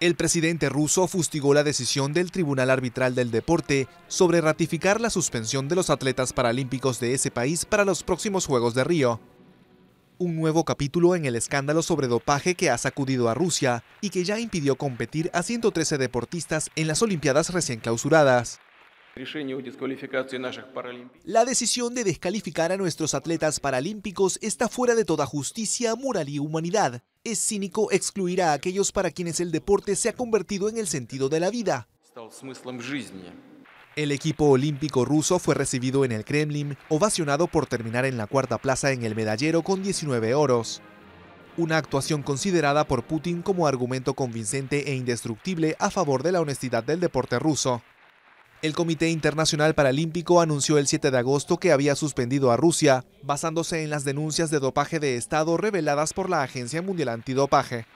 El presidente ruso fustigó la decisión del Tribunal Arbitral del Deporte sobre ratificar la suspensión de los atletas paralímpicos de ese país para los próximos Juegos de Río. Un nuevo capítulo en el escándalo sobre dopaje que ha sacudido a Rusia y que ya impidió competir a 113 deportistas en las Olimpiadas recién clausuradas. La decisión de descalificar a nuestros atletas paralímpicos está fuera de toda justicia, moral y humanidad, es cínico excluir a aquellos para quienes el deporte se ha convertido en el sentido de la vida. El equipo olímpico ruso fue recibido en el Kremlin, ovacionado por terminar en la cuarta plaza en el medallero con 19 oros. Una actuación considerada por Putin como argumento convincente e indestructible a favor de la honestidad del deporte ruso. El Comité Internacional Paralímpico anunció el 7 de agosto que había suspendido a Rusia, basándose en las denuncias de dopaje de Estado reveladas por la Agencia Mundial Antidopaje.